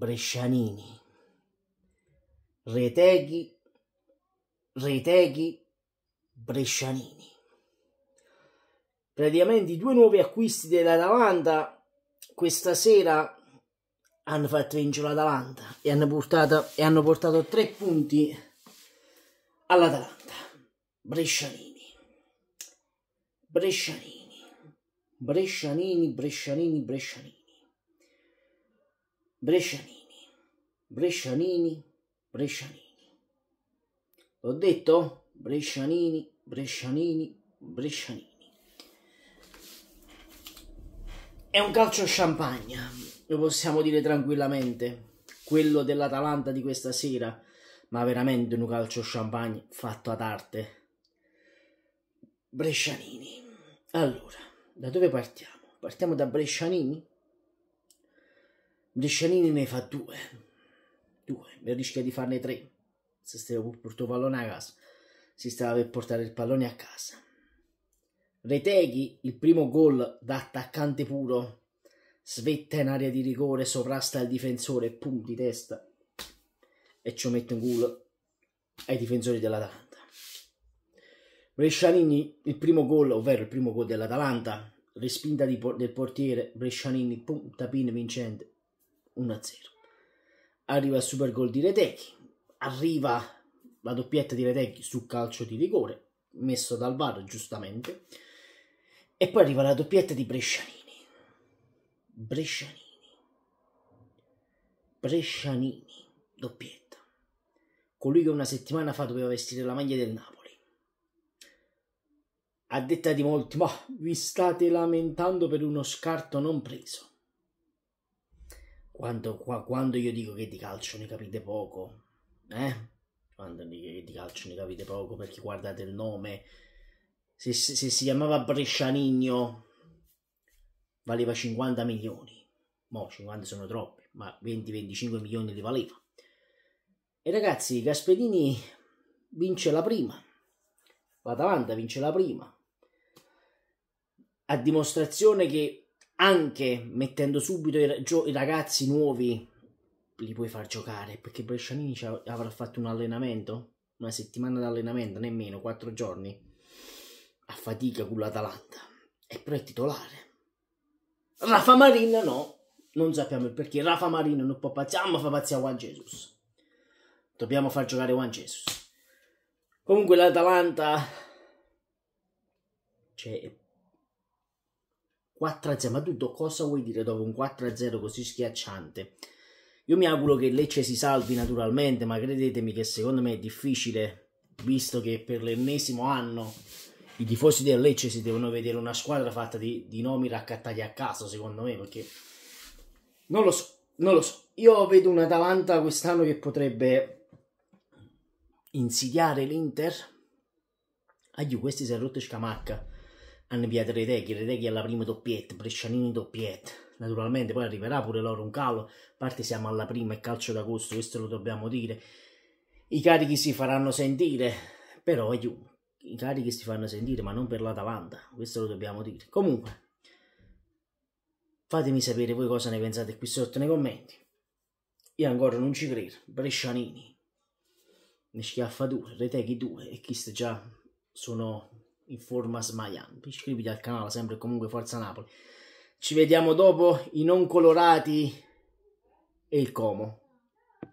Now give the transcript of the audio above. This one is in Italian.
Brescianini. Reteghi, Reteghi, Brescianini. Praticamente i due nuovi acquisti dell'Atalanta questa sera hanno fatto vincere l'Atalanta e e hanno portato tre punti all'Atalanta. Brescianini, Brescianini, Brescianini, Brescianini, Brescianini. Brescianini, Brescianini, Brescianini. L'ho detto? Brescianini, Brescianini, Brescianini. È un calcio champagne, lo possiamo dire tranquillamente, quello dell'Atalanta di questa sera, ma veramente un calcio champagne fatto ad arte. Brescianini. Allora, da dove partiamo? Partiamo da Brescianini? Brescianini ne fa due. Due, Mi rischia di farne tre. Se stava per portare pallone a casa, si stava per portare il pallone a casa. Reteghi, il primo gol da attaccante puro, svetta in area di rigore, sovrasta il difensore, pum di testa e ci mette un gol ai difensori dell'Atalanta. Brescianini, il primo gol, ovvero il primo gol dell'Atalanta, respinta por del portiere Brescianini, pum, tapin vincente 1-0. Arriva il super gol di Retechi, arriva la doppietta di Retechi su calcio di rigore, messo dal VAR giustamente, e poi arriva la doppietta di Brescianini. Brescianini. Brescianini, doppietta. Colui che una settimana fa doveva vestire la maglia del Napoli. A detta di molti, ma vi state lamentando per uno scarto non preso. Quando, quando io dico che di calcio ne capite poco, eh? Quando dico che di calcio ne capite poco perché guardate il nome, se, se, se si chiamava Brescianigno valeva 50 milioni, mo 50 sono troppi, ma 20-25 milioni li valeva. E ragazzi, Gasperini vince la prima, l'Atalanta vince la prima, a dimostrazione che anche mettendo subito i, gio- i ragazzi nuovi li puoi far giocare perché Brescianini av- avrà fatto un allenamento una settimana di allenamento nemmeno quattro giorni a fatica con l'Atalanta e però è titolare Rafa Marin no non sappiamo il perché Rafa Marin non può pazziare ma fa pazziare Juan Jesus dobbiamo far giocare Juan Jesus comunque l'Atalanta Cioè, 4-0, ma tu cosa vuoi dire dopo un 4-0 così schiacciante? Io mi auguro che Lecce si salvi naturalmente, ma credetemi che secondo me è difficile, visto che per l'ennesimo anno i tifosi del Lecce si devono vedere una squadra fatta di, di nomi raccattati a caso, secondo me, perché non lo so, non lo so. Io vedo un Atalanta quest'anno che potrebbe insidiare l'Inter. Aiù, ah, questi si è rotto Scamacca hanno piato Retechi Reteghi alla prima doppietta, Brescianini doppietta, naturalmente poi arriverà pure loro un calo, a parte siamo alla prima, e calcio d'agosto, questo lo dobbiamo dire, i carichi si faranno sentire, però i carichi si fanno sentire, ma non per l'Atalanta, questo lo dobbiamo dire. Comunque, fatemi sapere voi cosa ne pensate qui sotto nei commenti. Io ancora non ci credo, Brescianini, ne schiaffa due, Retechi due, e Kist già sono in forma smagliante. Iscriviti al canale, sempre comunque Forza Napoli. Ci vediamo dopo i non colorati e il Como.